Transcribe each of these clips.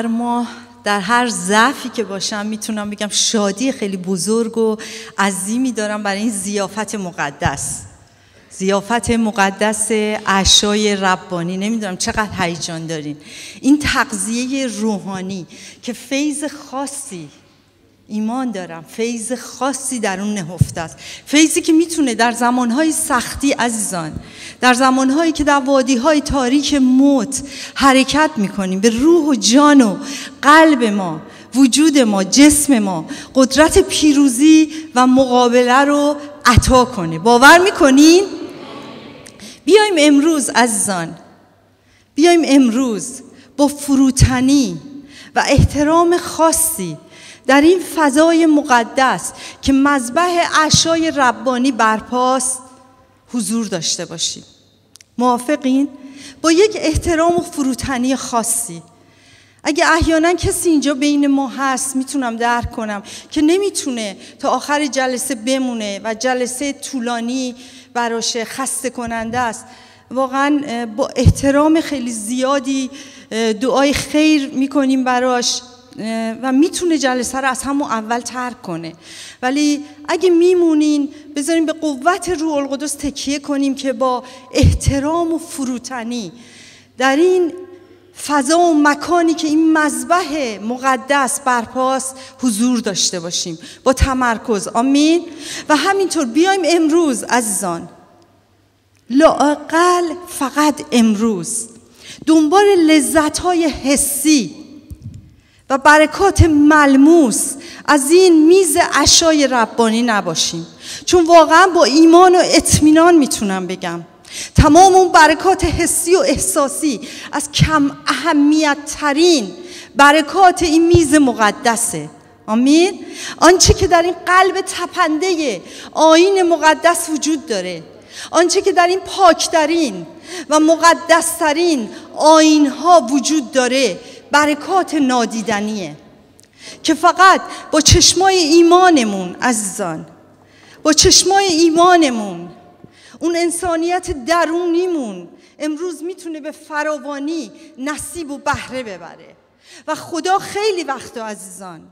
هر ماه در هر ضعفی که باشم میتونم بگم شادی خیلی بزرگ و عظیمی دارم برای این زیافت مقدس زیافت مقدس عشای ربانی نمیدونم چقدر هیجان دارین این تقضیه روحانی که فیض خاصی ایمان دارم فیض خاصی در اون نهفته است فیضی که میتونه در زمانهای سختی عزیزان در زمانهایی که در وادیهای تاریک موت حرکت میکنیم به روح و جان و قلب ما وجود ما جسم ما قدرت پیروزی و مقابله رو عطا کنه باور میکنین؟ بیایم امروز عزیزان بیایم امروز با فروتنی و احترام خاصی در این فضای مقدس که مذبح اشای ربانی برپاست حضور داشته باشیم موافقین؟ با یک احترام و فروتنی خاصی اگه احیانا کسی اینجا بین ما هست میتونم درک کنم که نمیتونه تا آخر جلسه بمونه و جلسه طولانی براش خسته کننده است واقعا با احترام خیلی زیادی دعای خیر میکنیم براش و میتونه جلسه رو از همون اول ترک کنه ولی اگه میمونین بذاریم به قوت روح القدس تکیه کنیم که با احترام و فروتنی در این فضا و مکانی که این مذبح مقدس برپاس حضور داشته باشیم با تمرکز آمین و همینطور بیایم امروز عزیزان لاقل فقط امروز دنبال لذت های حسی و برکات ملموس از این میز اشای ربانی نباشیم چون واقعا با ایمان و اطمینان میتونم بگم تمام اون برکات حسی و احساسی از کم اهمیت ترین برکات این میز مقدسه آمین آنچه که در این قلب تپنده آین مقدس وجود داره آنچه که در این پاکترین و مقدسترین آین ها وجود داره برکات نادیدنیه که فقط با چشمای ایمانمون عزیزان با چشمای ایمانمون اون انسانیت درونیمون امروز میتونه به فراوانی نصیب و بهره ببره و خدا خیلی وقتا عزیزان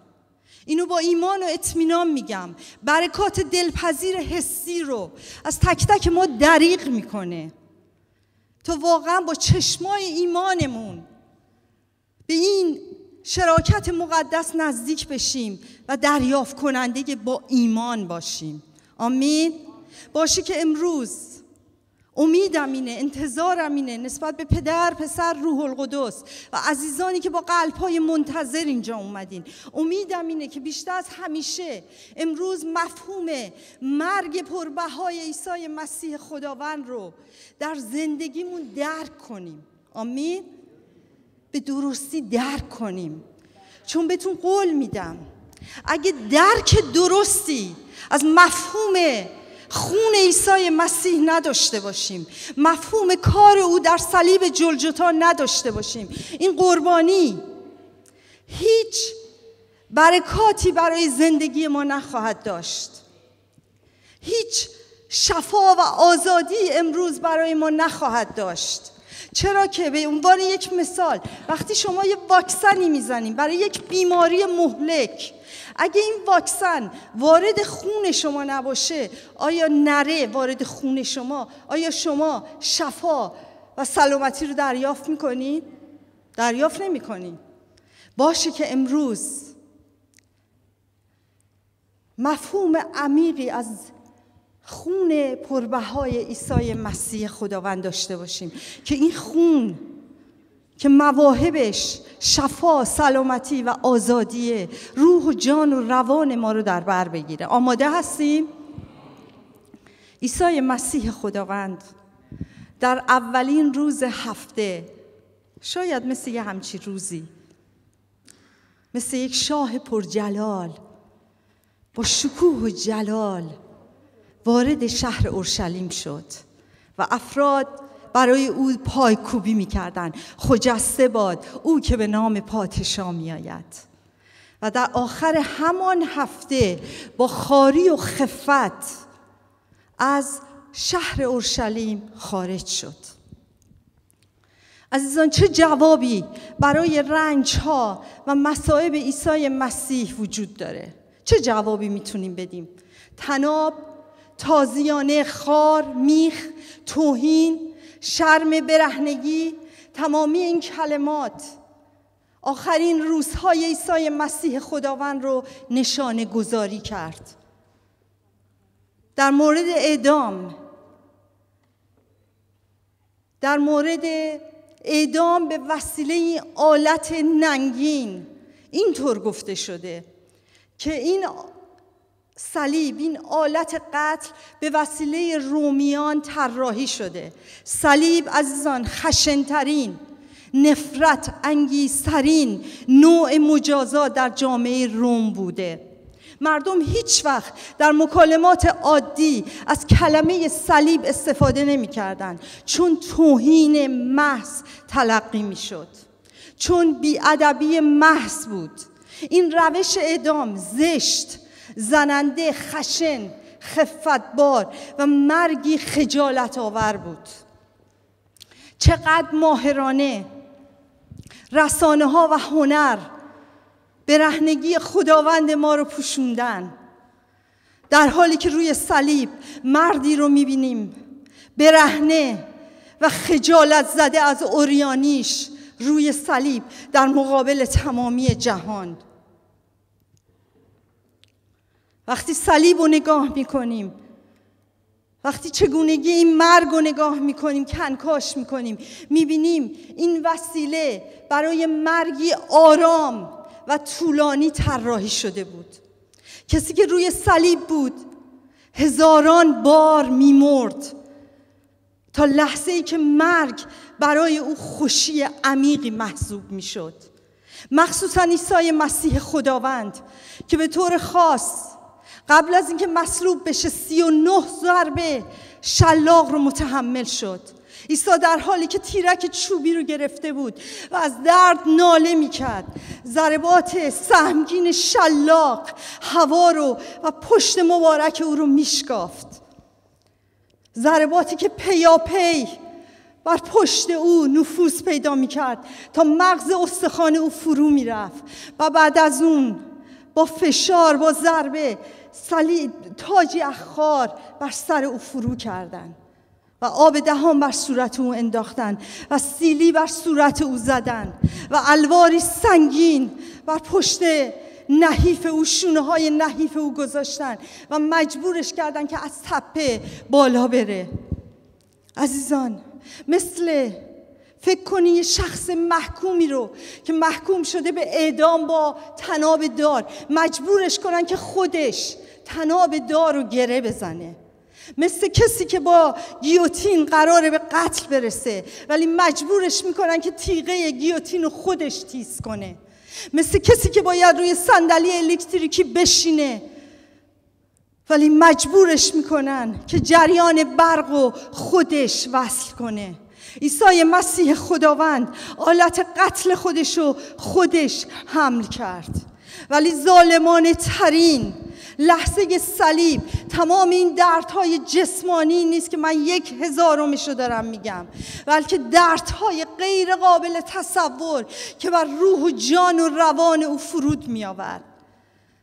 اینو با ایمان و اطمینان میگم برکات دلپذیر حسی رو از تک تک ما دریغ میکنه تا واقعا با چشمای ایمانمون به این شراکت مقدس نزدیک بشیم و دریافت کننده با ایمان باشیم آمین باشی که امروز امیدم اینه انتظارم اینه نسبت به پدر پسر روح القدس و عزیزانی که با قلبهای منتظر اینجا اومدین امیدم اینه که بیشتر از همیشه امروز مفهوم مرگ پربهای عیسی مسیح خداوند رو در زندگیمون درک کنیم آمین به درستی درک کنیم چون بهتون قول میدم اگه درک درستی از مفهوم خون عیسی مسیح نداشته باشیم مفهوم کار او در صلیب جلجتا نداشته باشیم این قربانی هیچ برکاتی برای زندگی ما نخواهد داشت هیچ شفا و آزادی امروز برای ما نخواهد داشت چرا که به عنوان یک مثال وقتی شما یه واکسنی میزنیم برای یک بیماری مهلک اگه این واکسن وارد خون شما نباشه آیا نره وارد خون شما آیا شما شفا و سلامتی رو دریافت میکنید دریافت نمیکنید باشه که امروز مفهوم عمیقی از خون پربهای عیسی مسیح خداوند داشته باشیم که این خون که مواهبش شفا، سلامتی و آزادی روح و جان و روان ما رو در بر بگیره آماده هستیم؟ عیسی مسیح خداوند در اولین روز هفته شاید مثل یه همچی روزی مثل یک شاه پرجلال با شکوه و جلال وارد شهر اورشلیم شد و افراد برای او پایکوبی میکردند خجسته باد او که به نام پادشاه میآید و در آخر همان هفته با خاری و خفت از شهر اورشلیم خارج شد عزیزان چه جوابی برای رنج ها و مصائب عیسی مسیح وجود داره چه جوابی میتونیم بدیم تناب تازیانه خار میخ توهین شرم برهنگی تمامی این کلمات آخرین روزهای عیسی مسیح خداوند رو نشانه گذاری کرد در مورد اعدام در مورد اعدام به وسیله این آلت ننگین اینطور گفته شده که این صلیب این آلت قتل به وسیله رومیان طراحی شده صلیب عزیزان خشنترین نفرت انگیزترین نوع مجازات در جامعه روم بوده مردم هیچ وقت در مکالمات عادی از کلمه صلیب استفاده نمی کردن چون توهین محض تلقی می شد چون بیادبی محض بود این روش اعدام زشت زننده خشن خفتبار و مرگی خجالت آور بود چقدر ماهرانه رسانه ها و هنر به رهنگی خداوند ما رو پوشوندن در حالی که روی صلیب مردی رو میبینیم برهنه و خجالت زده از اوریانیش روی صلیب در مقابل تمامی جهان وقتی صلیب رو نگاه میکنیم وقتی چگونگی این مرگ رو نگاه میکنیم کنکاش میکنیم میبینیم این وسیله برای مرگی آرام و طولانی طراحی شده بود کسی که روی صلیب بود هزاران بار میمرد تا لحظه ای که مرگ برای او خوشی عمیقی محسوب میشد مخصوصا عیسی مسیح خداوند که به طور خاص قبل از اینکه مصلوب بشه سی و ضربه شلاق رو متحمل شد عیسی در حالی که تیرک چوبی رو گرفته بود و از درد ناله میکرد ضربات سهمگین شلاق هوا رو و پشت مبارک او رو میشکافت ضرباتی که پیاپی بر پشت او نفوذ پیدا میکرد تا مغز استخوان او فرو میرفت و بعد از اون با فشار با ضربه سلی تاجی اخار بر سر او فرو کردند و آب دهان بر صورت او انداختن و سیلی بر صورت او زدن و الواری سنگین بر پشت نحیف او شونه های نحیف او گذاشتن و مجبورش کردن که از تپه بالا بره عزیزان مثل فکر کنی یه شخص محکومی رو که محکوم شده به اعدام با تناب دار مجبورش کنن که خودش تناب دار رو گره بزنه مثل کسی که با گیوتین قراره به قتل برسه ولی مجبورش میکنن که تیغه گیوتین رو خودش تیز کنه مثل کسی که باید روی صندلی الکتریکی بشینه ولی مجبورش میکنن که جریان برق رو خودش وصل کنه عیسی مسیح خداوند آلت قتل خودش خودشو خودش حمل کرد ولی ظالمان ترین لحظه صلیب تمام این دردهای جسمانی نیست که من یک هزارمش رو دارم میگم بلکه دردهای غیر قابل تصور که بر روح و جان و روان او فرود آورد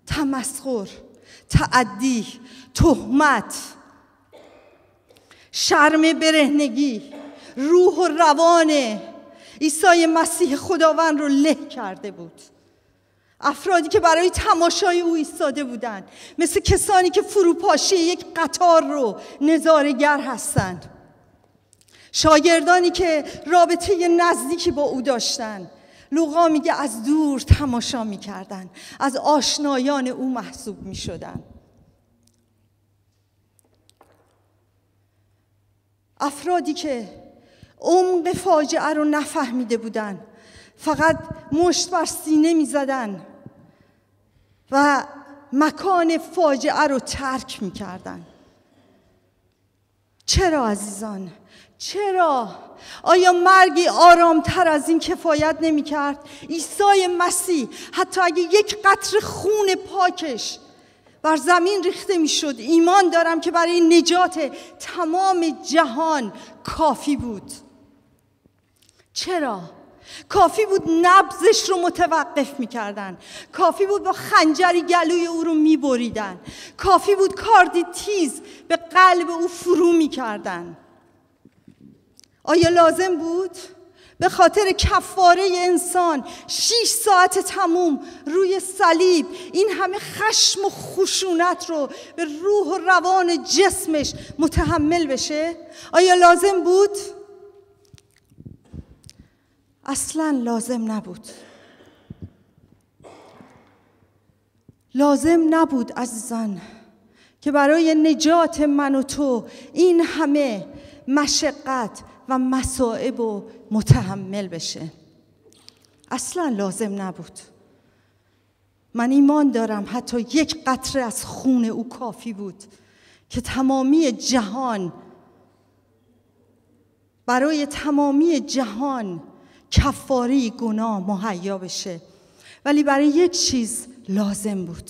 تمسخر تعدی تهمت شرم برهنگی روح و روان عیسی مسیح خداوند رو له کرده بود افرادی که برای تماشای او ایستاده بودند مثل کسانی که فروپاشی یک قطار رو نظارگر هستند شاگردانی که رابطه نزدیکی با او داشتند لوقا میگه از دور تماشا میکردند از آشنایان او محسوب میشدند افرادی که عمق فاجعه رو نفهمیده بودن فقط مشت بر سینه می زدن و مکان فاجعه رو ترک می کردن. چرا عزیزان؟ چرا؟ آیا مرگی آرامتر از این کفایت نمی کرد؟ ایسای مسیح حتی اگه یک قطر خون پاکش بر زمین ریخته می شد ایمان دارم که برای نجات تمام جهان کافی بود چرا؟ کافی بود نبزش رو متوقف میکردن کافی بود با خنجری گلوی او رو میبریدن کافی بود کاردی تیز به قلب او فرو میکردن آیا لازم بود؟ به خاطر کفاره انسان شیش ساعت تموم روی صلیب این همه خشم و خشونت رو به روح و روان جسمش متحمل بشه آیا لازم بود؟ اصلا لازم نبود لازم نبود عزیزان که برای نجات من و تو این همه مشقت و مسائب و متحمل بشه اصلا لازم نبود من ایمان دارم حتی یک قطره از خون او کافی بود که تمامی جهان برای تمامی جهان کفاری گناه مهیا بشه ولی برای یک چیز لازم بود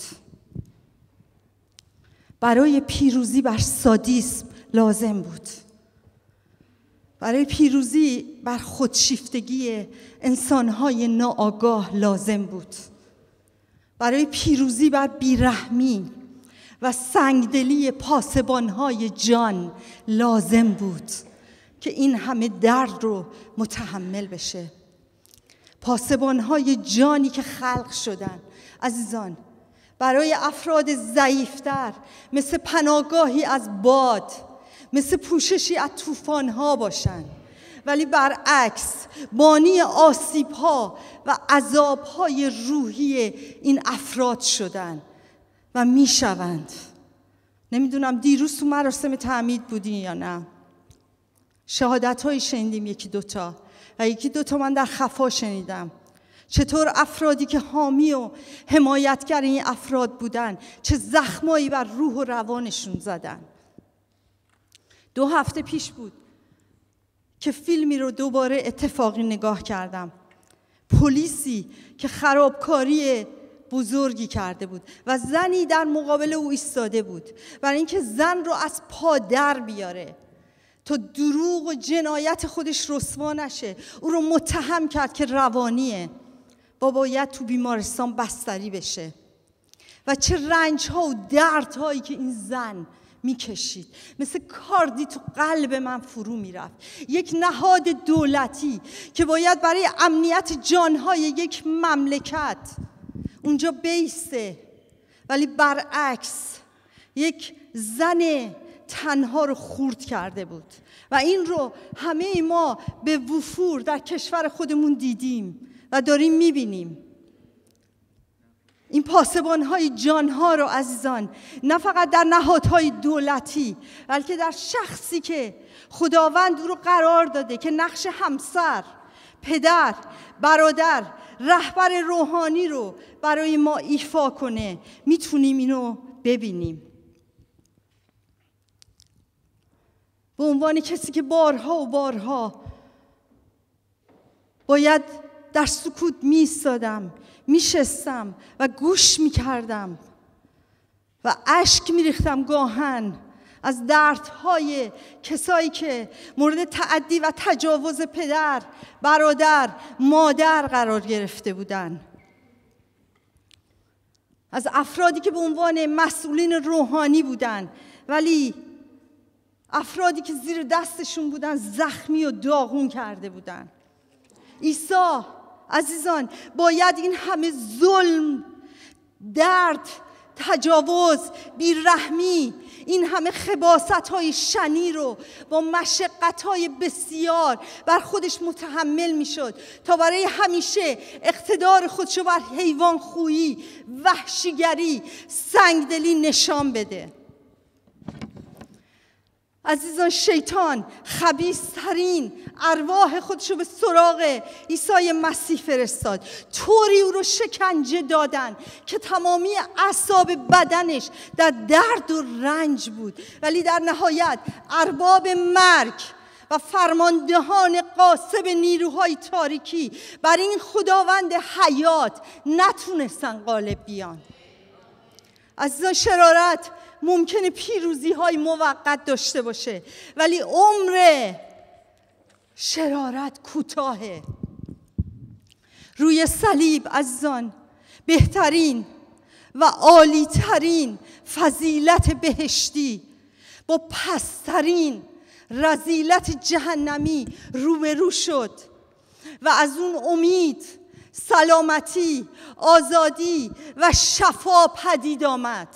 برای پیروزی بر سادیسم لازم بود برای پیروزی بر خودشیفتگی انسانهای ناآگاه لازم بود برای پیروزی بر بیرحمی و سنگدلی پاسبانهای جان لازم بود که این همه درد رو متحمل بشه پاسبان های جانی که خلق شدن عزیزان برای افراد ضعیفتر مثل پناگاهی از باد مثل پوششی از طوفان ها باشن ولی برعکس بانی آسیب ها و عذاب های روحی این افراد شدن و میشوند نمیدونم دیروز تو مراسم تعمید بودین یا نه شهادت های شنیدیم یکی دوتا و یکی دوتا من در خفا شنیدم چطور افرادی که حامی و حمایتگر این افراد بودن چه زخمایی بر روح و روانشون زدن دو هفته پیش بود که فیلمی رو دوباره اتفاقی نگاه کردم پلیسی که خرابکاری بزرگی کرده بود و زنی در مقابل او ایستاده بود برای اینکه زن رو از پا در بیاره تا دروغ و جنایت خودش رسوا نشه او رو متهم کرد که روانیه و باید تو بیمارستان بستری بشه و چه رنج ها و درد هایی که این زن میکشید مثل کاردی تو قلب من فرو میرفت یک نهاد دولتی که باید برای امنیت جانهای یک مملکت اونجا بیسته ولی برعکس یک زن تنها رو خورد کرده بود و این رو همه ما به وفور در کشور خودمون دیدیم و داریم میبینیم این پاسبان های جان ها رو عزیزان نه فقط در نهادهای دولتی بلکه در شخصی که خداوند او رو قرار داده که نقش همسر پدر برادر رهبر روحانی رو برای ما ایفا کنه میتونیم اینو ببینیم به عنوان کسی که بارها و بارها باید در سکوت میستادم میشستم و گوش میکردم و اشک میریختم گاهن از دردهای کسایی که مورد تعدی و تجاوز پدر، برادر، مادر قرار گرفته بودند. از افرادی که به عنوان مسئولین روحانی بودند ولی افرادی که زیر دستشون بودن زخمی و داغون کرده بودن عیسی عزیزان باید این همه ظلم درد تجاوز بیرحمی این همه خباست های شنی رو با مشقت های بسیار بر خودش متحمل می شد تا برای همیشه اقتدار خودشو بر حیوان خویی وحشیگری سنگدلی نشان بده عزیزان شیطان خبیسترین ارواح خودش به سراغ عیسی مسیح فرستاد طوری او رو شکنجه دادن که تمامی اعصاب بدنش در درد و رنج بود ولی در نهایت ارباب مرگ و فرماندهان قاسب نیروهای تاریکی بر این خداوند حیات نتونستن غالب بیان عزیزان شرارت ممکنه پیروزی های موقت داشته باشه ولی عمر شرارت کوتاهه روی صلیب عزیزان بهترین و عالیترین فضیلت بهشتی با پسترین رزیلت جهنمی روبرو شد و از اون امید سلامتی آزادی و شفا پدید آمد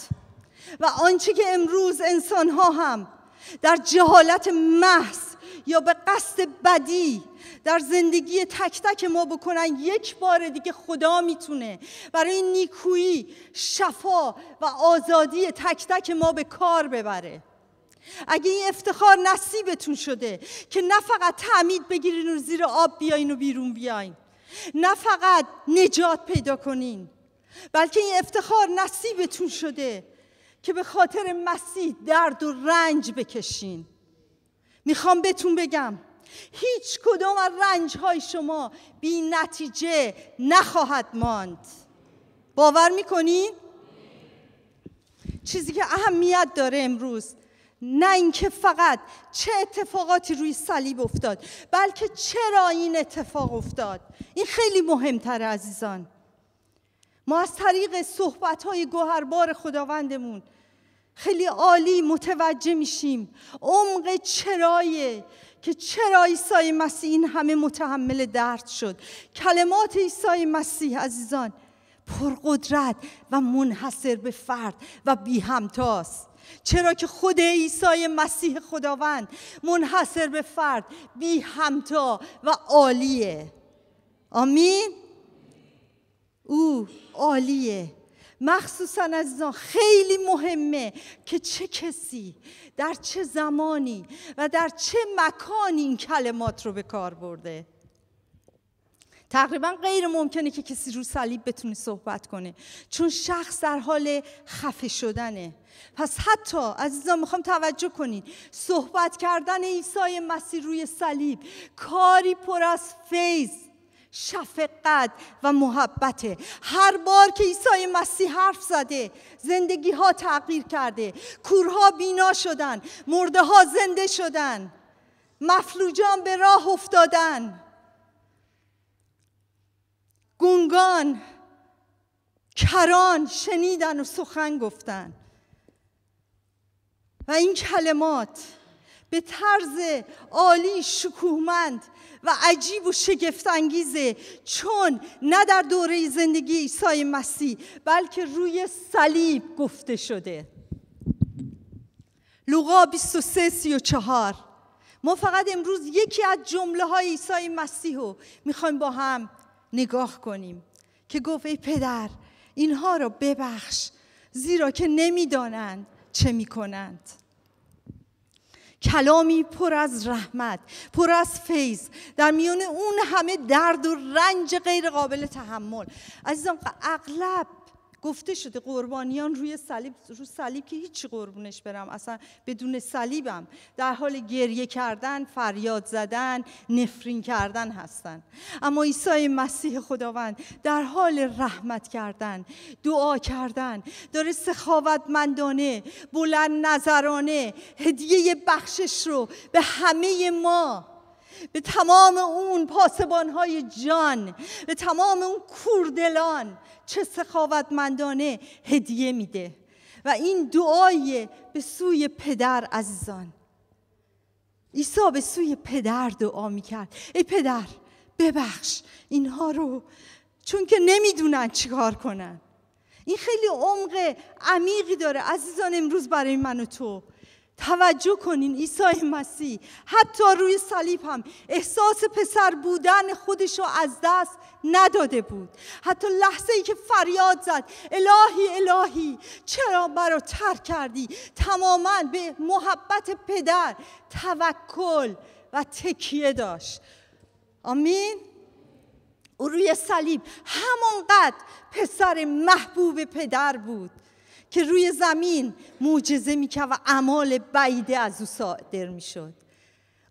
و آنچه که امروز انسان ها هم در جهالت محض یا به قصد بدی در زندگی تک تک ما بکنن یک بار دیگه خدا میتونه برای نیکویی شفا و آزادی تک تک ما به کار ببره اگه این افتخار نصیبتون شده که نه فقط تعمید بگیرین و زیر آب بیاین و بیرون بیاین نه فقط نجات پیدا کنین بلکه این افتخار نصیبتون شده که به خاطر مسیح درد و رنج بکشین میخوام بهتون بگم هیچ کدام از رنج های شما بی نتیجه نخواهد ماند باور میکنین؟ چیزی که اهمیت داره امروز نه اینکه فقط چه اتفاقاتی روی صلیب افتاد بلکه چرا این اتفاق افتاد این خیلی مهمتر عزیزان ما از طریق صحبت های گوهربار خداوندمون خیلی عالی متوجه میشیم عمق چرایه که چرا عیسی مسیح این همه متحمل درد شد کلمات عیسی مسیح عزیزان پرقدرت و منحصر به فرد و بی همتاست چرا که خود عیسی مسیح خداوند منحصر به فرد بی همتا و عالیه آمین او عالیه مخصوصا از خیلی مهمه که چه کسی در چه زمانی و در چه مکانی این کلمات رو به کار برده تقریبا غیر ممکنه که کسی رو صلیب بتونه صحبت کنه چون شخص در حال خفه شدنه پس حتی عزیزان میخوام توجه کنید صحبت کردن عیسی مسیح روی صلیب کاری پر از فیض شفقت و محبته هر بار که عیسی مسیح حرف زده زندگی ها تغییر کرده کورها بینا شدن مرده ها زنده شدن مفلوجان به راه افتادن گونگان کران شنیدن و سخن گفتن و این کلمات به طرز عالی شکوهمند و عجیب و شگفت شگفتانگیزه چون نه در دوره زندگی عیسی مسیح بلکه روی صلیب گفته شده لوقا 23 34 ما فقط امروز یکی از جمله های عیسی مسیح رو میخوایم با هم نگاه کنیم که گفت ای پدر اینها را ببخش زیرا که نمیدانند چه میکنند کلامی پر از رحمت پر از فیض در میان اون همه درد و رنج غیر قابل تحمل عزیزان اغلب گفته شده قربانیان روی صلیب رو صلیب که هیچ قربونش برم اصلا بدون صلیبم در حال گریه کردن فریاد زدن نفرین کردن هستند اما عیسی مسیح خداوند در حال رحمت کردن دعا کردن داره سخاوتمندانه بلند نظرانه هدیه بخشش رو به همه ما به تمام اون پاسبانهای جان به تمام اون کوردلان چه سخاوتمندانه هدیه میده و این دعای به سوی پدر عزیزان عیسی به سوی پدر دعا میکرد ای پدر ببخش اینها رو چون که نمیدونن چیکار کنن این خیلی عمق عمیقی داره عزیزان امروز برای من و تو توجه کنین عیسی مسیح حتی روی صلیب هم احساس پسر بودن خودش رو از دست نداده بود حتی لحظه ای که فریاد زد الهی الهی چرا مرا ترک کردی تماما به محبت پدر توکل و تکیه داشت آمین او روی صلیب همانقدر پسر محبوب پدر بود که روی زمین معجزه میکرد و اعمال بعیده از او صادر میشد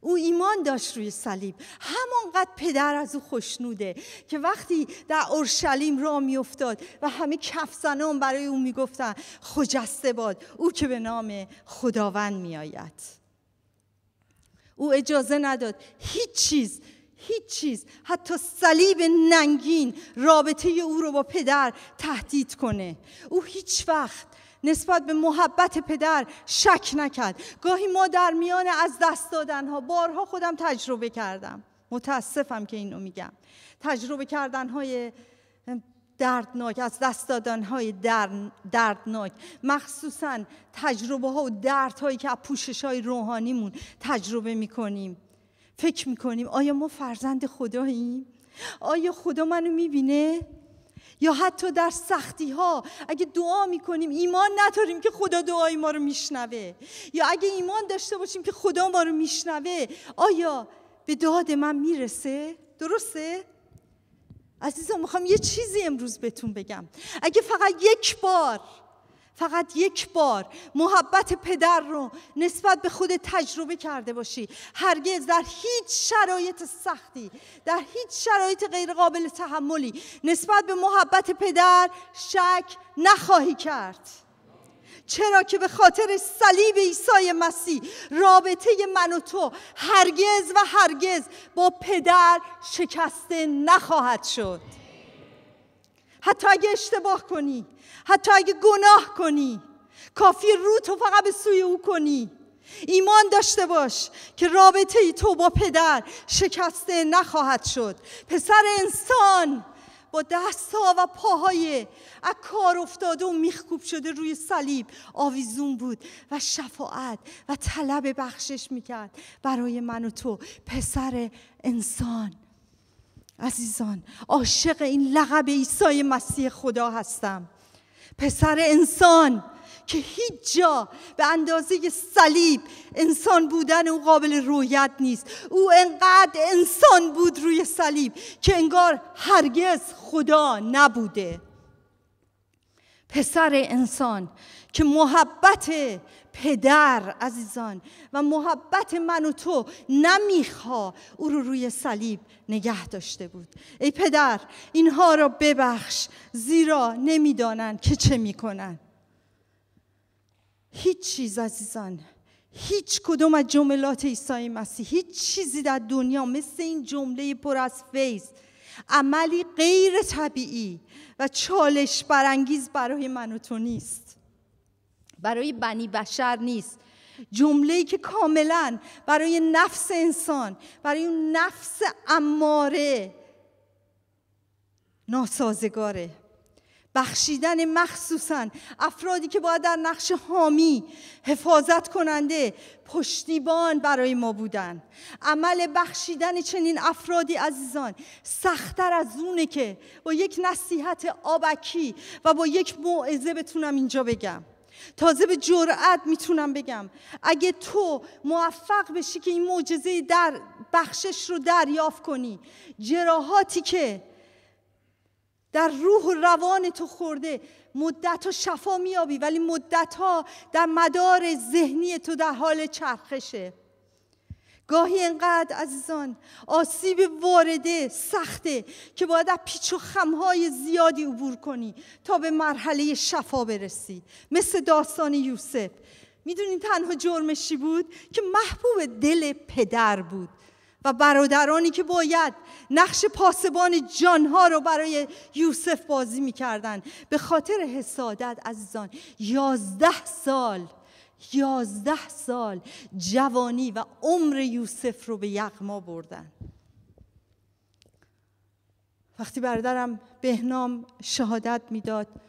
او ایمان داشت روی صلیب همانقدر پدر از او خوشنوده که وقتی در اورشلیم را میافتاد و همه کفزنان برای او میگفتن خجسته باد او که به نام خداوند میآید او اجازه نداد هیچ چیز هیچ چیز حتی صلیب ننگین رابطه او رو با پدر تهدید کنه او هیچ وقت نسبت به محبت پدر شک نکرد گاهی ما در میان از دست دادن ها بارها خودم تجربه کردم متاسفم که اینو میگم تجربه کردن های دردناک از دست دادن های دردناک مخصوصا تجربه ها و درد هایی که از پوشش های روحانیمون تجربه میکنیم فکر میکنیم آیا ما فرزند خداییم؟ آیا خدا منو میبینه؟ یا حتی در سختی ها اگه دعا میکنیم ایمان نداریم که خدا دعای ما رو میشنوه یا اگه ایمان داشته باشیم که خدا ما رو میشنوه آیا به داد من میرسه درسته عزیزم میخوام یه چیزی امروز بهتون بگم اگه فقط یک بار فقط یک بار محبت پدر رو نسبت به خود تجربه کرده باشی هرگز در هیچ شرایط سختی در هیچ شرایط غیر قابل تحملی نسبت به محبت پدر شک نخواهی کرد چرا که به خاطر صلیب عیسی مسیح رابطه من و تو هرگز و هرگز با پدر شکسته نخواهد شد حتی اگه اشتباه کنی حتی اگه گناه کنی کافی رو تو فقط به سوی او کنی ایمان داشته باش که رابطه ای تو با پدر شکسته نخواهد شد پسر انسان با ها و پاهای اکار افتاده و میخکوب شده روی صلیب آویزون بود و شفاعت و طلب بخشش میکرد برای من و تو پسر انسان عزیزان عاشق این لقب عیسی مسیح خدا هستم پسر انسان که هیچ جا به اندازه صلیب انسان بودن او قابل رویت نیست او انقدر انسان بود روی صلیب که انگار هرگز خدا نبوده پسر انسان که محبت پدر عزیزان و محبت من و تو نمیخوا او رو روی صلیب نگه داشته بود ای پدر اینها را ببخش زیرا نمیدانند که چه میکنند هیچ چیز عزیزان هیچ کدوم از جملات عیسی مسیح هیچ چیزی در دنیا مثل این جمله پر از فیض عملی غیر طبیعی و چالش برانگیز برای من و تو نیست برای بنی بشر نیست ای که کاملا برای نفس انسان برای اون نفس اماره ناسازگاره بخشیدن مخصوصا افرادی که باید در نقش حامی حفاظت کننده پشتیبان برای ما بودن عمل بخشیدن چنین افرادی عزیزان سختتر از اونه که با یک نصیحت آبکی و با یک موعظه بتونم اینجا بگم تازه به جرأت میتونم بگم اگه تو موفق بشی که این معجزه در بخشش رو دریافت کنی جراحاتی که در روح و روان تو خورده مدت ها شفا میابی ولی مدت ها در مدار ذهنی تو در حال چرخشه گاهی انقدر عزیزان آسیب وارده سخته که باید از پیچ و خمهای زیادی عبور کنی تا به مرحله شفا برسی مثل داستان یوسف میدونی تنها جرمشی بود که محبوب دل پدر بود و برادرانی که باید نقش پاسبان جانها رو برای یوسف بازی میکردن به خاطر حسادت عزیزان یازده سال یازده سال جوانی و عمر یوسف رو به یغما بردن وقتی برادرم بهنام شهادت میداد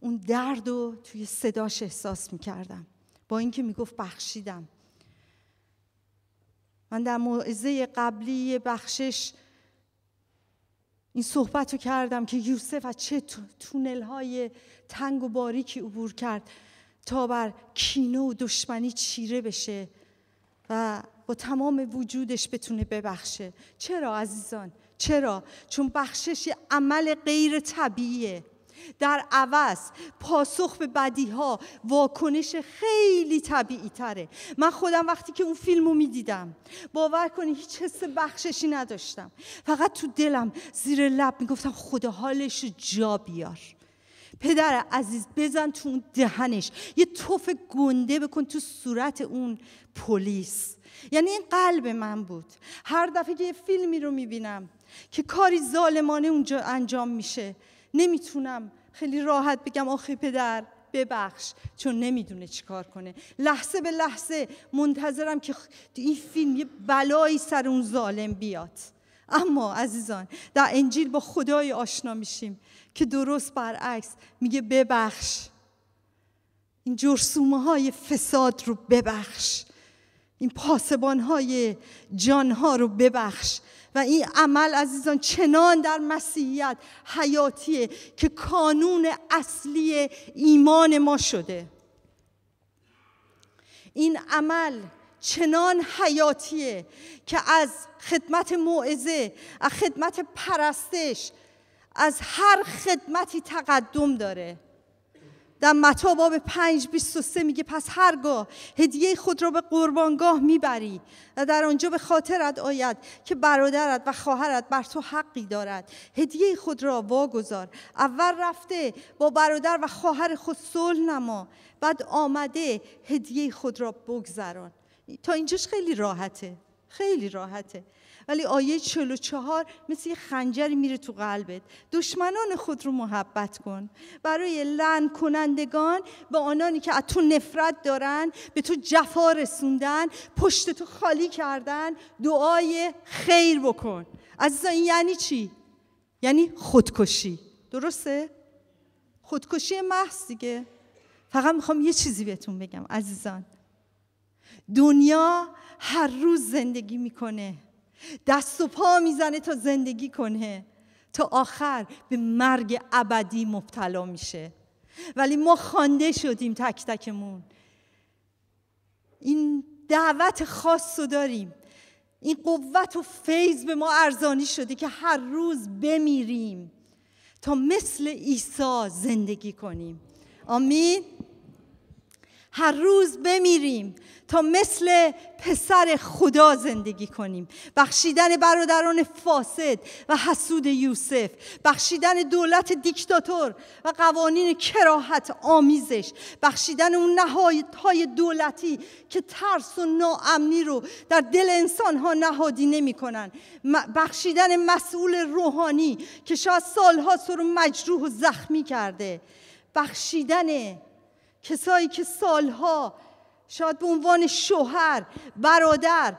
اون درد رو توی صداش احساس میکردم با اینکه میگفت بخشیدم من در موعظه قبلی بخشش این صحبت رو کردم که یوسف از چه تونل های تنگ و باریکی عبور کرد تا بر کینه و دشمنی چیره بشه و با تمام وجودش بتونه ببخشه چرا عزیزان چرا چون بخشش عمل غیر طبیعیه در عوض پاسخ به بدی ها واکنش خیلی طبیعی تره من خودم وقتی که اون فیلم رو میدیدم باور کنی هیچ حس بخششی نداشتم فقط تو دلم زیر لب میگفتم خدا حالش جا بیار پدر عزیز بزن تو اون دهنش یه توف گنده بکن تو صورت اون پلیس یعنی این قلب من بود هر دفعه که یه فیلمی رو میبینم که کاری ظالمانه اونجا انجام میشه نمیتونم خیلی راحت بگم آخه پدر ببخش چون نمیدونه کار کنه لحظه به لحظه منتظرم که این فیلم یه بلایی سر اون ظالم بیاد اما عزیزان در انجیل با خدای آشنا میشیم که درست برعکس میگه ببخش این جرسومه های فساد رو ببخش این پاسبان های جان ها رو ببخش و این عمل عزیزان چنان در مسیحیت حیاتیه که کانون اصلی ایمان ما شده این عمل چنان حیاتیه که از خدمت موعظه از خدمت پرستش از هر خدمتی تقدم داره در متا باب 5 23 میگه پس هرگاه هدیه خود را به قربانگاه میبری و در آنجا به خاطرت آید که برادرت و خواهرت بر تو حقی دارد هدیه خود را واگذار اول رفته با برادر و خواهر خود صلح نما بعد آمده هدیه خود را بگذران تا اینجاش خیلی راحته خیلی راحته ولی آیه 44 مثل یه خنجری میره تو قلبت دشمنان خود رو محبت کن برای لن کنندگان به آنانی که از تو نفرت دارن به تو جفا رسوندن پشت تو خالی کردن دعای خیر بکن عزیزا این یعنی چی؟ یعنی خودکشی درسته؟ خودکشی محض دیگه فقط میخوام یه چیزی بهتون بگم عزیزان دنیا هر روز زندگی میکنه دست و پا میزنه تا زندگی کنه تا آخر به مرگ ابدی مبتلا میشه ولی ما خوانده شدیم تک تکمون این دعوت خاص رو داریم این قوت و فیض به ما ارزانی شده که هر روز بمیریم تا مثل عیسی زندگی کنیم آمین هر روز بمیریم تا مثل پسر خدا زندگی کنیم بخشیدن برادران فاسد و حسود یوسف بخشیدن دولت دیکتاتور و قوانین کراهت آمیزش بخشیدن اون نهایت های دولتی که ترس و ناامنی رو در دل انسان ها نهادی نمی کنن. بخشیدن مسئول روحانی که شاید سالها سر رو مجروح و زخمی کرده بخشیدن کسایی که سالها شاید به عنوان شوهر برادر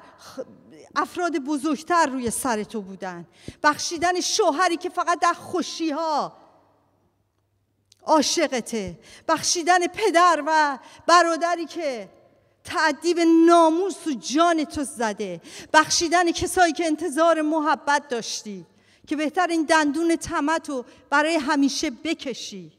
افراد بزرگتر روی سر تو بودن بخشیدن شوهری که فقط در خوشی ها عاشقته بخشیدن پدر و برادری که تعدیب ناموس و جان تو زده بخشیدن کسایی که انتظار محبت داشتی که بهتر این دندون تمت رو برای همیشه بکشی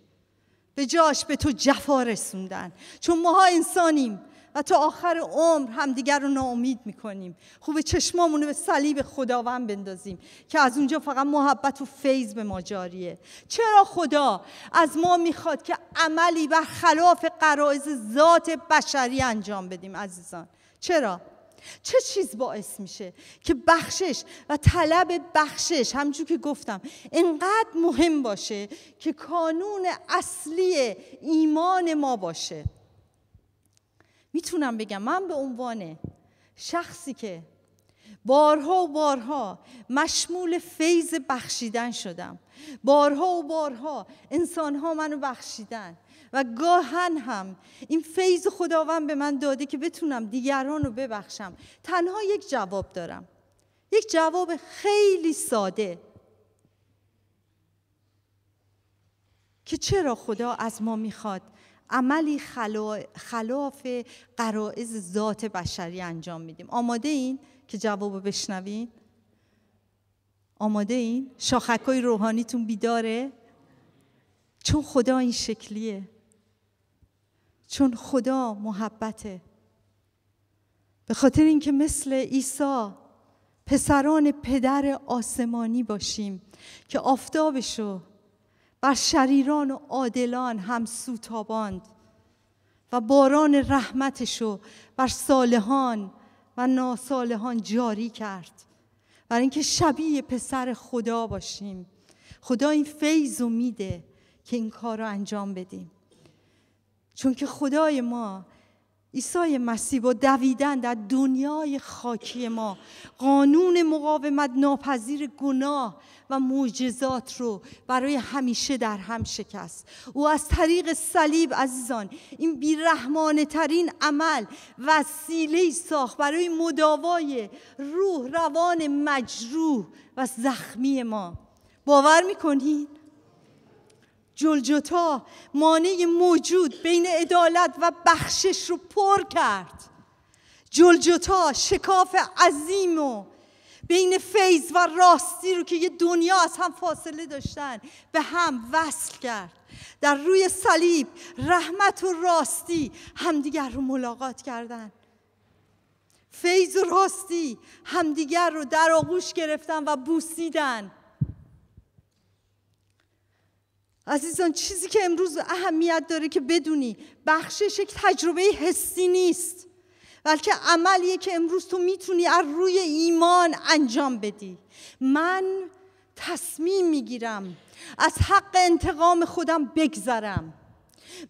به جاش به تو جفا رسوندن چون ماها انسانیم و تا آخر عمر همدیگر رو ناامید میکنیم خوب چشمامون رو به صلیب خداوند بندازیم که از اونجا فقط محبت و فیض به ما جاریه چرا خدا از ما میخواد که عملی و خلاف قرائز ذات بشری انجام بدیم عزیزان چرا چه چیز باعث میشه که بخشش و طلب بخشش همچون که گفتم انقدر مهم باشه که کانون اصلی ایمان ما باشه میتونم بگم من به عنوان شخصی که بارها و بارها مشمول فیض بخشیدن شدم بارها و بارها انسانها منو بخشیدن و گاهن هم این فیض خداوند به من داده که بتونم دیگران رو ببخشم تنها یک جواب دارم یک جواب خیلی ساده که چرا خدا از ما میخواد عملی خلاف قرائز ذات بشری انجام میدیم آماده این که جواب بشنوین آماده این شاخکای روحانیتون بیداره چون خدا این شکلیه چون خدا محبته به خاطر اینکه مثل عیسی پسران پدر آسمانی باشیم که آفتابشو بر شریران و عادلان هم سوتاباند و باران رحمتشو بر صالحان و ناسالحان جاری کرد برای اینکه شبیه پسر خدا باشیم خدا این فیض میده که این کار رو انجام بدیم چون که خدای ما عیسی مسیح با دویدن در دنیای خاکی ما قانون مقاومت ناپذیر گناه و معجزات رو برای همیشه در هم شکست او از طریق صلیب عزیزان این بیرحمانه ترین عمل وسیله ساخت برای مداوای روح روان مجروح و زخمی ما باور میکنید جلجتا مانع موجود بین عدالت و بخشش رو پر کرد جلجتا شکاف عظیم و بین فیض و راستی رو که یه دنیا از هم فاصله داشتن به هم وصل کرد در روی صلیب رحمت و راستی همدیگر رو ملاقات کردند فیض و راستی همدیگر رو در آغوش گرفتن و بوسیدن عزیزان چیزی که امروز اهمیت داره که بدونی بخشش یک تجربه حسی نیست بلکه عملیه که امروز تو میتونی از روی ایمان انجام بدی من تصمیم میگیرم از حق انتقام خودم بگذرم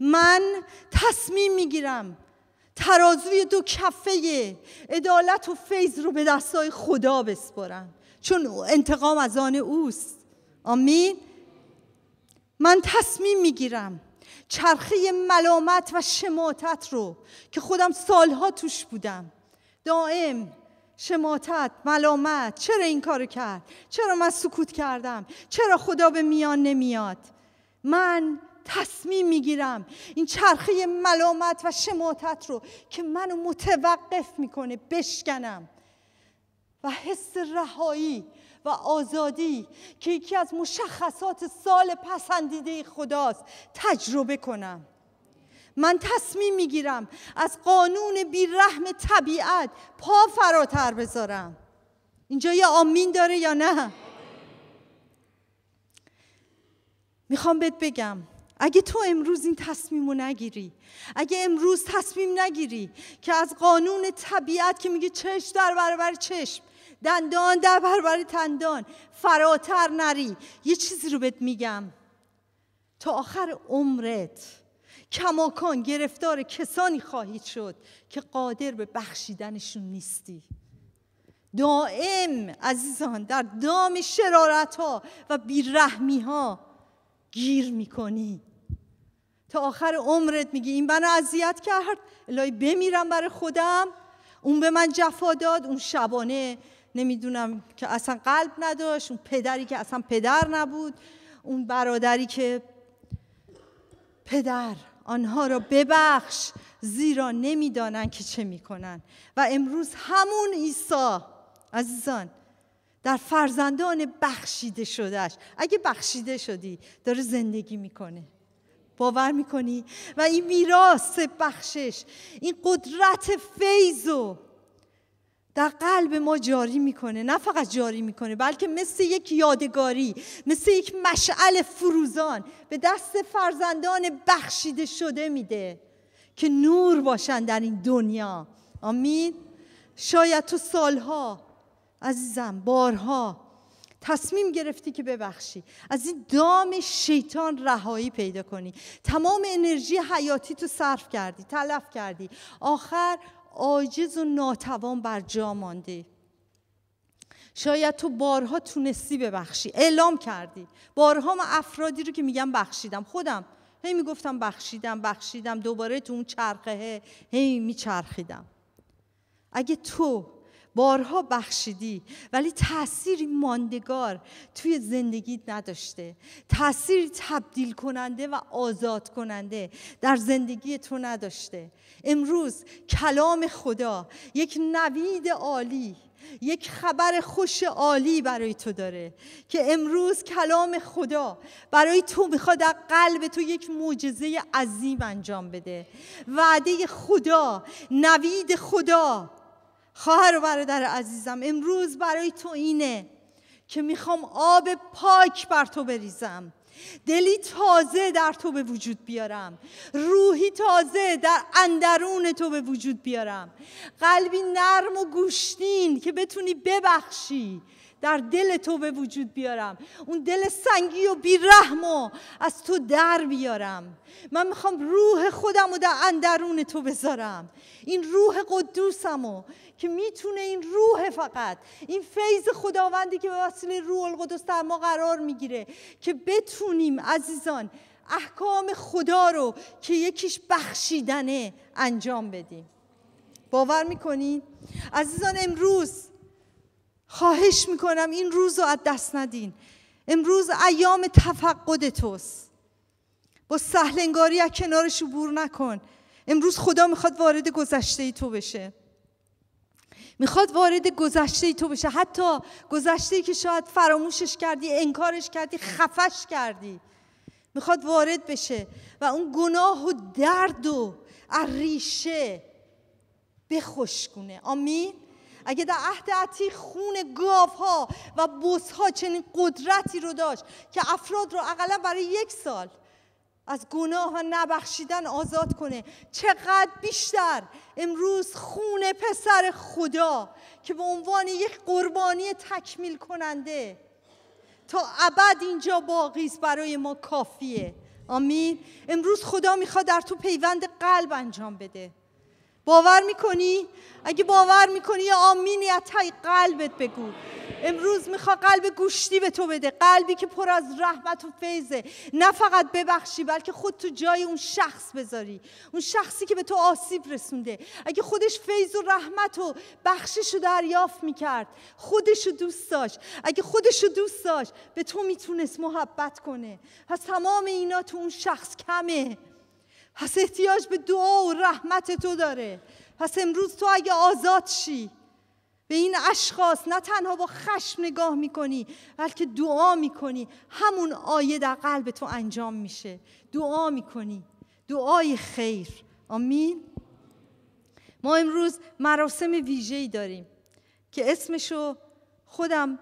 من تصمیم میگیرم ترازوی دو کفه عدالت و فیض رو به دستای خدا بسپارم چون انتقام از آن اوست آمین من تصمیم میگیرم چرخه ملامت و شماتت رو که خودم سالها توش بودم دائم شماتت ملامت چرا این کارو کرد چرا من سکوت کردم چرا خدا به میان نمیاد من تصمیم میگیرم این چرخه ملامت و شماتت رو که منو متوقف میکنه بشکنم و حس رهایی و آزادی که یکی از مشخصات سال پسندیده خداست تجربه کنم من تصمیم میگیرم از قانون بیرحم طبیعت پا فراتر بذارم اینجا یه آمین داره یا نه میخوام بهت بگم اگه تو امروز این تصمیم رو نگیری اگه امروز تصمیم نگیری که از قانون طبیعت که میگه چشم در برابر چشم دندان در برابر تندان فراتر نری یه چیزی رو بهت میگم تا آخر عمرت کماکان گرفتار کسانی خواهید شد که قادر به بخشیدنشون نیستی دائم عزیزان در دام شرارت ها و بیرحمی ها گیر میکنی تا آخر عمرت میگی این منو اذیت کرد الهی بمیرم برای خودم اون به من جفا داد اون شبانه نمیدونم که اصلا قلب نداشت اون پدری که اصلا پدر نبود اون برادری که پدر آنها را ببخش زیرا نمیدانند که چه میکنن و امروز همون عیسی عزیزان در فرزندان بخشیده شدهش اگه بخشیده شدی داره زندگی میکنه باور میکنی و این میراث بخشش این قدرت فیض و در قلب ما جاری میکنه نه فقط جاری میکنه بلکه مثل یک یادگاری مثل یک مشعل فروزان به دست فرزندان بخشیده شده میده که نور باشن در این دنیا آمین شاید تو سالها عزیزم بارها تصمیم گرفتی که ببخشی از این دام شیطان رهایی پیدا کنی تمام انرژی حیاتی تو صرف کردی تلف کردی آخر عاجز و ناتوان بر جا مانده شاید تو بارها تونستی ببخشی اعلام کردی بارها ما افرادی رو که میگم بخشیدم خودم هی میگفتم بخشیدم بخشیدم دوباره تو اون چرخه هی میچرخیدم اگه تو بارها بخشیدی ولی تأثیری ماندگار توی زندگیت نداشته تأثیری تبدیل کننده و آزاد کننده در زندگی تو نداشته امروز کلام خدا یک نوید عالی یک خبر خوش عالی برای تو داره که امروز کلام خدا برای تو میخواد در قلب تو یک معجزه عظیم انجام بده وعده خدا نوید خدا خواهر و برادر عزیزم امروز برای تو اینه که میخوام آب پاک بر تو بریزم دلی تازه در تو به وجود بیارم روحی تازه در اندرون تو به وجود بیارم قلبی نرم و گوشتین که بتونی ببخشی در دل تو به وجود بیارم اون دل سنگی و بیرحم و از تو در بیارم من میخوام روح خودم و در اندرون تو بذارم این روح قدوسم و که میتونه این روح فقط این فیض خداوندی که به وسیله روح القدس در ما قرار میگیره که بتونیم عزیزان احکام خدا رو که یکیش بخشیدنه انجام بدیم باور میکنین؟ عزیزان امروز خواهش میکنم این روز رو از دست ندین امروز ایام تفقد توست با سهلنگاری از کنارش بور نکن امروز خدا میخواد وارد گذشته ای تو بشه میخواد وارد گذشته ای تو بشه حتی گذشته ای که شاید فراموشش کردی انکارش کردی خفش کردی میخواد وارد بشه و اون گناه و درد و ریشه بخشکونه آمین اگه در عهد عتیق خون ها و ها چنین قدرتی رو داشت که افراد رو اقلا برای یک سال از گناه و نبخشیدن آزاد کنه چقدر بیشتر امروز خون پسر خدا که به عنوان یک قربانی تکمیل کننده تا ابد اینجا باقی برای ما کافیه آمین امروز خدا میخواد در تو پیوند قلب انجام بده باور میکنی؟ اگه باور میکنی یا آمینی از تای قلبت بگو امروز میخوا قلب گوشتی به تو بده قلبی که پر از رحمت و فیضه نه فقط ببخشی بلکه خود تو جای اون شخص بذاری اون شخصی که به تو آسیب رسونده اگه خودش فیض و رحمت و بخشش رو دریافت میکرد خودش رو دوست داشت اگه خودش رو دوست داشت به تو میتونست محبت کنه پس تمام اینا تو اون شخص کمه پس احتیاج به دعا و رحمت تو داره پس امروز تو اگه آزاد شی به این اشخاص نه تنها با خشم نگاه میکنی بلکه دعا میکنی همون آیه در قلب تو انجام میشه دعا میکنی دعای خیر آمین ما امروز مراسم ویژه‌ای داریم که اسمشو خودم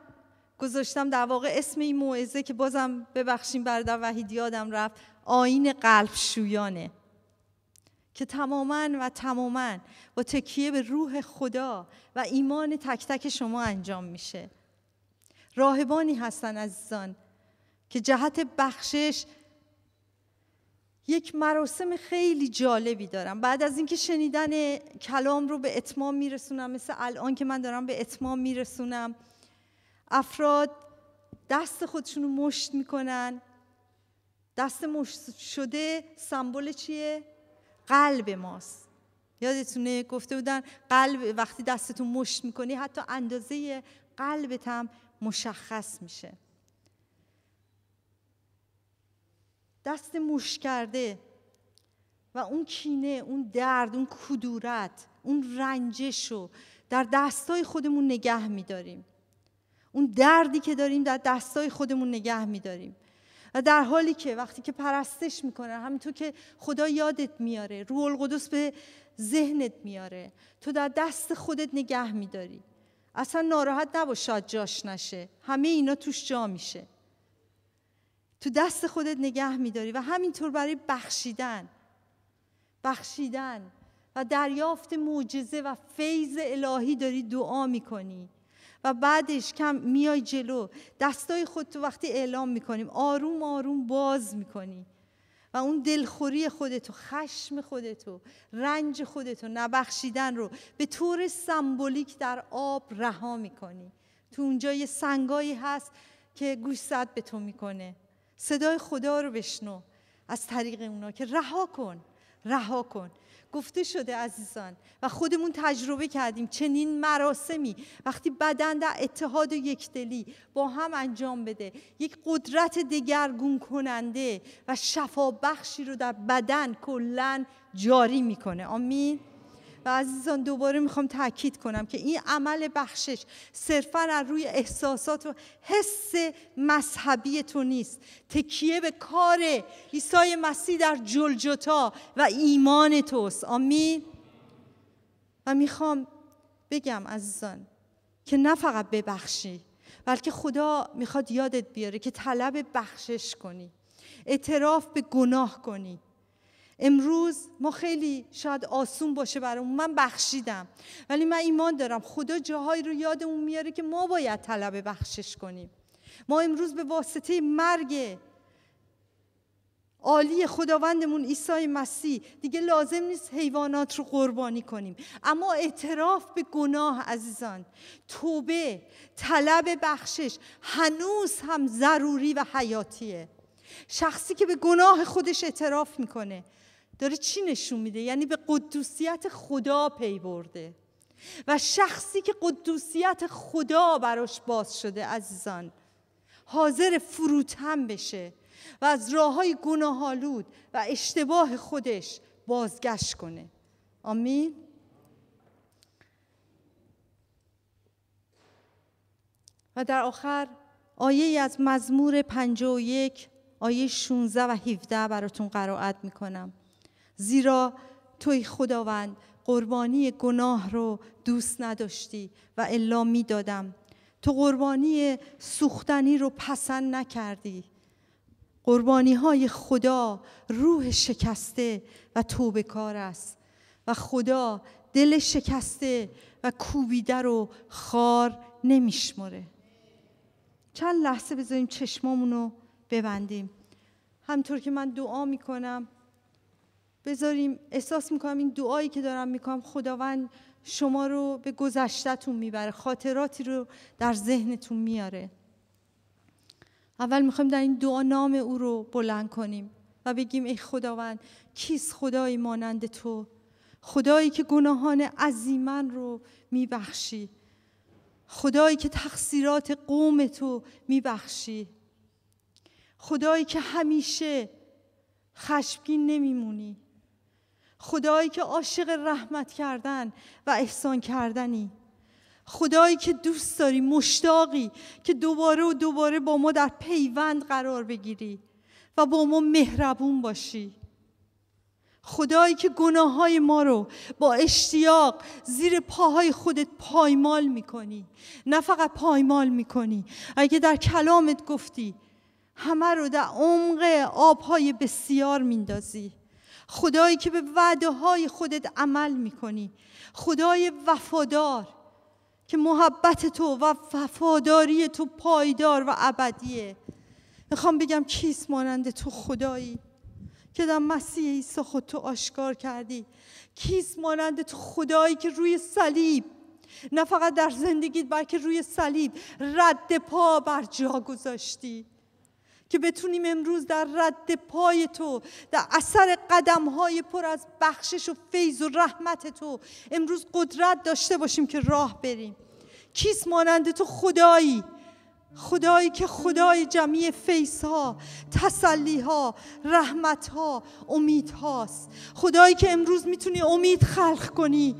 گذاشتم در واقع اسم این موعظه که بازم ببخشیم برادر وحید یادم رفت آین قلب شویانه که تماما و تماما با تکیه به روح خدا و ایمان تک تک شما انجام میشه راهبانی هستن عزیزان که جهت بخشش یک مراسم خیلی جالبی دارم بعد از اینکه شنیدن کلام رو به اتمام میرسونم مثل الان که من دارم به اتمام میرسونم افراد دست خودشون رو مشت میکنن دست مشت شده سمبل چیه؟ قلب ماست یادتونه گفته بودن قلب وقتی دستتون مشت میکنی حتی اندازه قلبت هم مشخص میشه دست مش کرده و اون کینه، اون درد، اون کدورت، اون رنجش رو در دستای خودمون نگه میداریم. اون دردی که داریم در دستای خودمون نگه میداریم. و در حالی که وقتی که پرستش میکنه همینطور که خدا یادت میاره روح القدس به ذهنت میاره تو در دست خودت نگه میداری اصلا ناراحت نباش شاید جاش نشه همه اینا توش جا میشه تو دست خودت نگه میداری و همینطور برای بخشیدن بخشیدن و دریافت معجزه و فیض الهی داری دعا میکنی و بعدش کم میای جلو دستای خود تو وقتی اعلام میکنیم آروم آروم باز میکنی و اون دلخوری خودتو خشم خودتو رنج خودتو نبخشیدن رو به طور سمبولیک در آب رها میکنی تو اونجا یه سنگایی هست که گوشزد به تو میکنه صدای خدا رو بشنو از طریق اونا که رها کن رها کن گفته شده عزیزان و خودمون تجربه کردیم چنین مراسمی وقتی بدن در اتحاد و یکدلی با هم انجام بده یک قدرت دگرگون کننده و شفا رو در بدن کلا جاری میکنه آمین و عزیزان دوباره میخوام تاکید کنم که این عمل بخشش صرفا از روی احساسات و حس مذهبی تو نیست تکیه به کار عیسی مسیح در جلجتا و ایمان توست آمین و میخوام بگم عزیزان که نه فقط ببخشی بلکه خدا میخواد یادت بیاره که طلب بخشش کنی اعتراف به گناه کنی امروز ما خیلی شاید آسون باشه برامون من بخشیدم ولی من ایمان دارم خدا جاهایی رو یادمون میاره که ما باید طلب بخشش کنیم ما امروز به واسطه مرگ عالی خداوندمون عیسی مسیح دیگه لازم نیست حیوانات رو قربانی کنیم اما اعتراف به گناه عزیزان توبه طلب بخشش هنوز هم ضروری و حیاتیه شخصی که به گناه خودش اعتراف میکنه داره چی نشون میده یعنی به قدوسیت خدا پی برده و شخصی که قدوسیت خدا براش باز شده عزیزان حاضر فروتن بشه و از راه های گناهالود و اشتباه خودش بازگشت کنه آمین و در آخر آیه از مزمور 51 آیه 16 و 17 براتون قرائت میکنم زیرا توی خداوند قربانی گناه رو دوست نداشتی و الا میدادم تو قربانی سوختنی رو پسند نکردی قربانی های خدا روح شکسته و توبه کار است و خدا دل شکسته و کوبیده رو خار نمیشمره چند لحظه بذاریم چشمامون رو ببندیم همطور که من دعا میکنم بذاریم احساس میکنم این دعایی که دارم میکنم خداوند شما رو به گذشتتون میبره خاطراتی رو در ذهنتون میاره اول میخوایم در این دعا نام او رو بلند کنیم و بگیم ای خداوند کیست خدایی مانند تو خدایی که گناهان عظیمن رو میبخشی خدایی که تقصیرات قوم تو میبخشی خدایی که همیشه خشمگین نمیمونی خدایی که عاشق رحمت کردن و احسان کردنی خدایی که دوست داری مشتاقی که دوباره و دوباره با ما در پیوند قرار بگیری و با ما مهربون باشی خدایی که گناه های ما رو با اشتیاق زیر پاهای خودت پایمال میکنی نه فقط پایمال میکنی اگه در کلامت گفتی همه رو در عمق آبهای بسیار میندازی خدایی که به وعده های خودت عمل میکنی خدای وفادار که محبت تو و وفاداری تو پایدار و ابدیه میخوام بگم کیست مانند تو خدایی که در مسیح عیسی خود تو آشکار کردی کیست مانند تو خدایی که روی صلیب نه فقط در زندگیت بلکه روی صلیب رد پا بر جا گذاشتی که بتونیم امروز در رد پای تو در اثر قدم های پر از بخشش و فیض و رحمت تو امروز قدرت داشته باشیم که راه بریم کیس مانند تو خدایی خدایی که خدای جمعی فیس ها تسلی ها رحمت ها امید هاست خدایی که امروز میتونی امید خلق کنی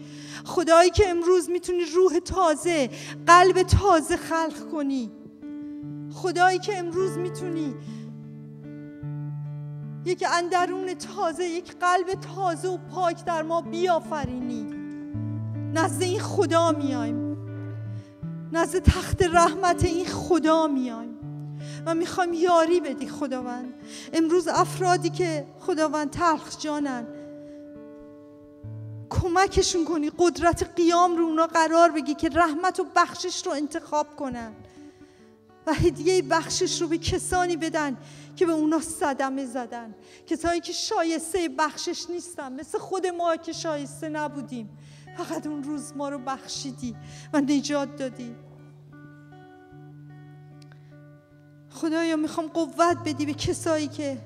خدایی که امروز میتونی روح تازه قلب تازه خلق کنی خدایی که امروز میتونی یک اندرون تازه یک قلب تازه و پاک در ما بیافرینی نزد این خدا میایم نزد تخت رحمت این خدا میایم و میخوام یاری بدی خداوند امروز افرادی که خداوند تلخ جانن کمکشون کنی قدرت قیام رو اونا قرار بگی که رحمت و بخشش رو انتخاب کنن و هدیه بخشش رو به کسانی بدن که به اونا صدمه زدن کسانی که شایسته بخشش نیستن مثل خود ما که شایسته نبودیم فقط اون روز ما رو بخشیدی و نجات دادی خدایا میخوام قوت بدی به کسایی که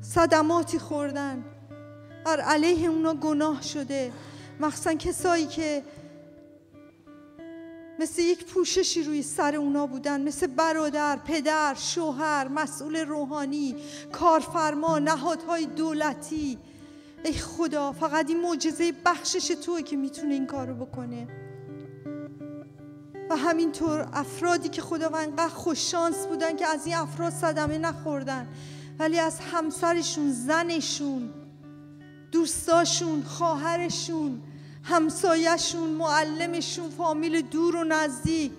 صدماتی خوردن بر علیه اونا گناه شده مخصوصا کسایی که مثل یک پوششی روی سر اونا بودن مثل برادر، پدر، شوهر، مسئول روحانی، کارفرما، نهادهای دولتی ای خدا فقط این معجزه بخشش توه که میتونه این کارو بکنه و همینطور افرادی که خداوند انقدر خوششانس بودن که از این افراد صدمه نخوردن ولی از همسرشون، زنشون، دوستاشون، خواهرشون همسایشون معلمشون فامیل دور و نزدیک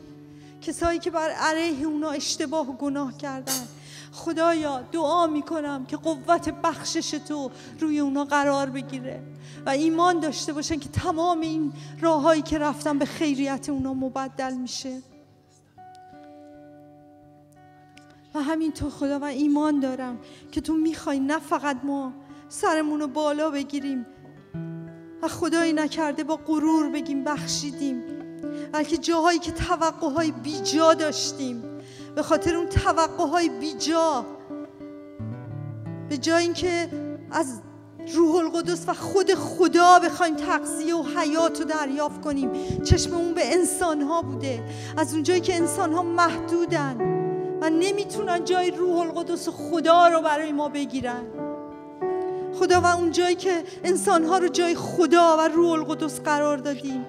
کسایی که بر علیه اونا اشتباه و گناه کردن خدایا دعا میکنم که قوت بخشش تو روی اونا قرار بگیره و ایمان داشته باشن که تمام این راههایی که رفتن به خیریت اونا مبدل میشه و همین تو خدا و ایمان دارم که تو میخوای نه فقط ما سرمون رو بالا بگیریم و خدایی نکرده با غرور بگیم بخشیدیم بلکه جاهایی که توقعهای بیجا داشتیم به خاطر اون توقعهای بیجا به جای اینکه از روح القدس و خود خدا بخوایم تقضیه و حیات رو دریافت کنیم چشم اون به انسان ها بوده از اونجایی که انسان ها محدودن و نمیتونن جای روح القدس و خدا رو برای ما بگیرن خدا و اون جایی که انسان ها رو جای خدا و روح القدس قرار دادیم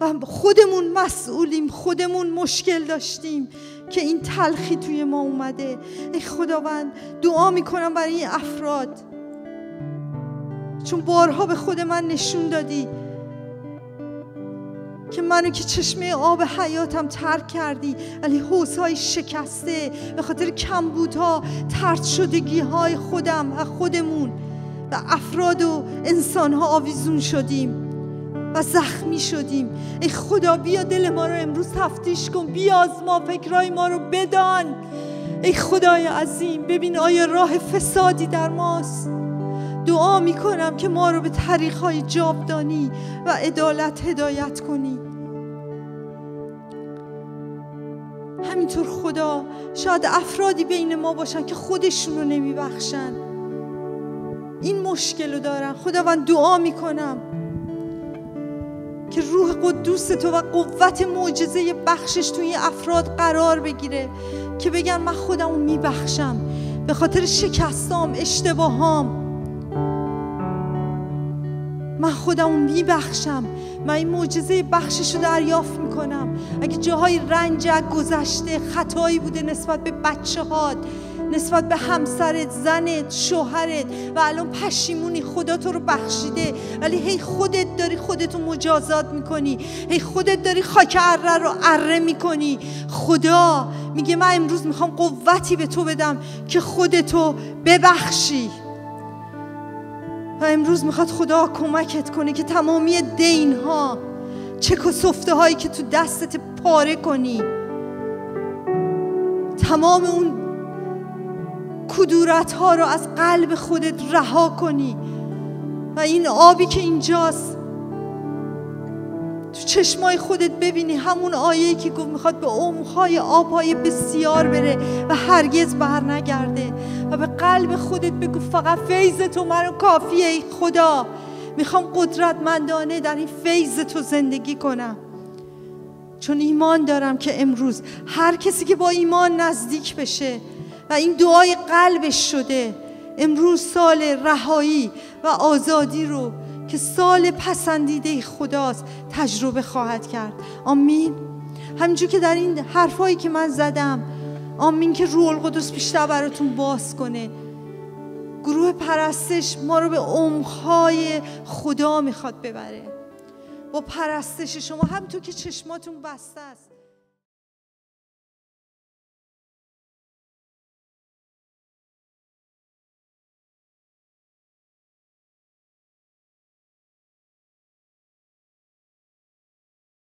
و خودمون مسئولیم خودمون مشکل داشتیم که این تلخی توی ما اومده ای خداوند دعا میکنم برای این افراد چون بارها به خود من نشون دادی که منو که چشمه آب حیاتم ترک کردی ولی حوزهای شکسته به خاطر کمبودها ترد شدگی های خودم و خودمون و افراد و انسانها آویزون شدیم و زخمی شدیم ای خدا بیا دل ما رو امروز تفتیش کن بیا از ما فکرای ما رو بدان ای خدای عظیم ببین آیا راه فسادی در ماست دعا میکنم که ما رو به طریق های جابدانی و عدالت هدایت کنی همینطور خدا شاید افرادی بین ما باشن که خودشون رو نمیبخشن این مشکل رو دارن خداوند دعا میکنم که روح قدوس تو و قوت معجزه بخشش توی افراد قرار بگیره که بگن من خودم میبخشم به خاطر شکستام اشتباهام من خودم میبخشم من این معجزه بخشش رو دریافت میکنم اگه جاهای رنج گذشته خطایی بوده نسبت به بچه هات نسبت به همسرت زنت شوهرت و الان پشیمونی خدا تو رو بخشیده ولی هی خودت داری خودت رو مجازات میکنی هی خودت داری خاک اره رو اره میکنی خدا میگه من امروز میخوام قوتی به تو بدم که خودتو ببخشی و امروز میخواد خدا کمکت کنه که تمامی دین ها چک و هایی که تو دستت پاره کنی تمام اون کدورت ها رو از قلب خودت رها کنی و این آبی که اینجاست تو چشمای خودت ببینی همون آیه که گفت میخواد به عمقهای آبهای بسیار بره و هرگز بر نگرده و به قلب خودت بگو فقط فیض تو منو کافیه ای خدا میخوام قدرتمندانه در این فیض تو زندگی کنم چون ایمان دارم که امروز هر کسی که با ایمان نزدیک بشه و این دعای قلبش شده امروز سال رهایی و آزادی رو که سال پسندیده خداست تجربه خواهد کرد آمین همینجور که در این حرفایی که من زدم آمین که روح القدس بیشتر براتون باز کنه گروه پرستش ما رو به عمقهای خدا میخواد ببره با پرستش شما همینطور که چشماتون بسته است